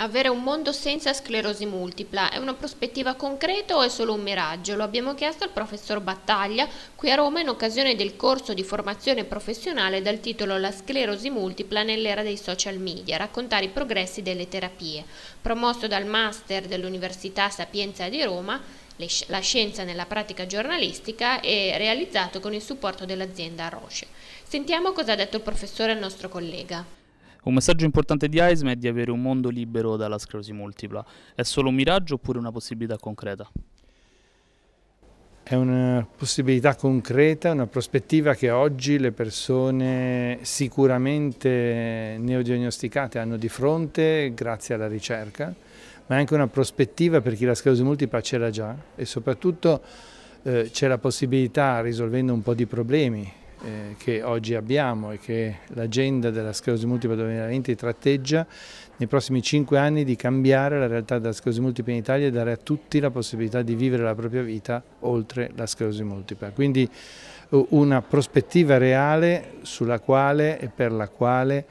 Avere un mondo senza sclerosi multipla è una prospettiva concreta o è solo un miraggio? Lo abbiamo chiesto al professor Battaglia qui a Roma in occasione del corso di formazione professionale dal titolo La sclerosi multipla nell'era dei social media, raccontare i progressi delle terapie, promosso dal Master dell'Università Sapienza di Roma, la scienza nella pratica giornalistica e realizzato con il supporto dell'azienda Roche. Sentiamo cosa ha detto il professore al nostro collega. Un messaggio importante di Aisma è di avere un mondo libero dalla sclerosi multipla. È solo un miraggio oppure una possibilità concreta? È una possibilità concreta, una prospettiva che oggi le persone sicuramente neodiagnosticate hanno di fronte grazie alla ricerca, ma è anche una prospettiva per chi la sclerosi multipla ce l'ha già e soprattutto eh, c'è la possibilità, risolvendo un po' di problemi eh, che oggi abbiamo e che l'agenda della sclerosi multipla 2020 tratteggia nei prossimi cinque anni di cambiare la realtà della sclerosi multipla in Italia e dare a tutti la possibilità di vivere la propria vita oltre la sclerosi multipla. Quindi eh, una prospettiva reale sulla quale e per la quale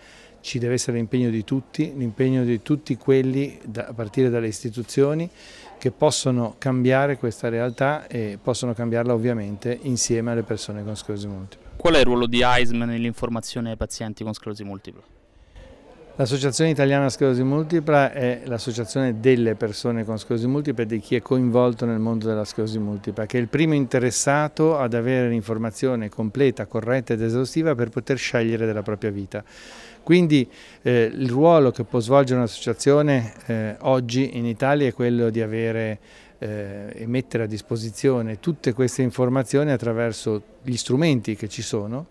ci deve essere l'impegno di tutti, l'impegno di tutti quelli da, a partire dalle istituzioni che possono cambiare questa realtà e possono cambiarla ovviamente insieme alle persone con sclerosi multipla. Qual è il ruolo di AISM nell'informazione ai pazienti con sclerosi multipla? L'Associazione Italiana Sclerosi Multipla è l'associazione delle persone con sclerosi multipla e di chi è coinvolto nel mondo della sclerosi multipla, che è il primo interessato ad avere l'informazione completa, corretta ed esaustiva per poter scegliere della propria vita. Quindi eh, il ruolo che può svolgere un'associazione eh, oggi in Italia è quello di avere eh, e mettere a disposizione tutte queste informazioni attraverso gli strumenti che ci sono,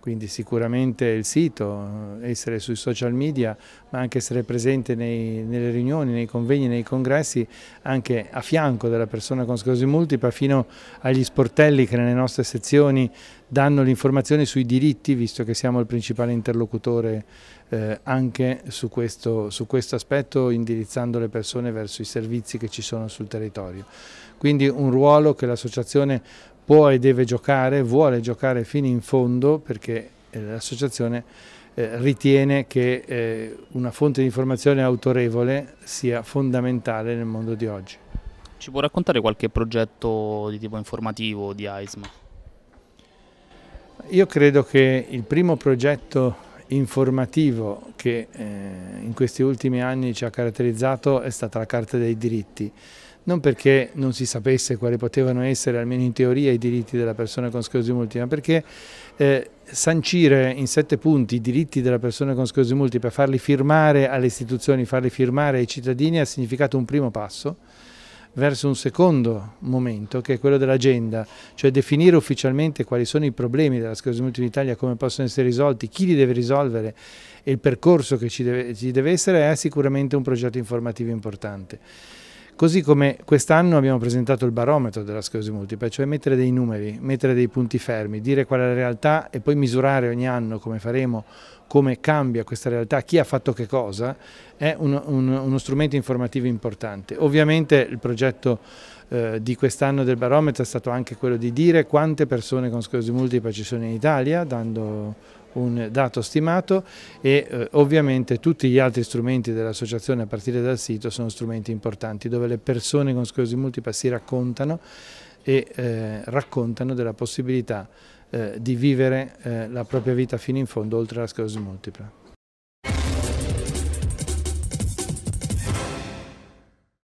quindi sicuramente il sito, essere sui social media, ma anche essere presente nei, nelle riunioni, nei convegni, nei congressi, anche a fianco della persona con sclerosi multipla, fino agli sportelli che nelle nostre sezioni danno l'informazione sui diritti, visto che siamo il principale interlocutore eh, anche su questo, su questo aspetto, indirizzando le persone verso i servizi che ci sono sul territorio. Quindi un ruolo che l'associazione può e deve giocare, vuole giocare fino in fondo perché eh, l'associazione eh, ritiene che eh, una fonte di informazione autorevole sia fondamentale nel mondo di oggi. Ci può raccontare qualche progetto di tipo informativo di AISMA? Io credo che il primo progetto informativo che eh, in questi ultimi anni ci ha caratterizzato è stata la Carta dei diritti. Non perché non si sapesse quali potevano essere, almeno in teoria, i diritti della persona con sclerosi multipla, ma perché eh, sancire in sette punti i diritti della persona con sclerosi multipla, farli firmare alle istituzioni, farli firmare ai cittadini, ha significato un primo passo verso un secondo momento che è quello dell'agenda, cioè definire ufficialmente quali sono i problemi della sclerosi multipla in Italia, come possono essere risolti, chi li deve risolvere e il percorso che ci deve, ci deve essere è sicuramente un progetto informativo importante. Così come quest'anno abbiamo presentato il barometro della sclerosi multipla, cioè mettere dei numeri, mettere dei punti fermi, dire qual è la realtà e poi misurare ogni anno come faremo, come cambia questa realtà, chi ha fatto che cosa, è un, un, uno strumento informativo importante. Ovviamente il progetto eh, di quest'anno del barometro è stato anche quello di dire quante persone con sclerosi multipla ci sono in Italia, dando un dato stimato e eh, ovviamente tutti gli altri strumenti dell'associazione a partire dal sito sono strumenti importanti dove le persone con sclerosi multipla si raccontano e eh, raccontano della possibilità eh, di vivere eh, la propria vita fino in fondo oltre alla sclerosi multipla.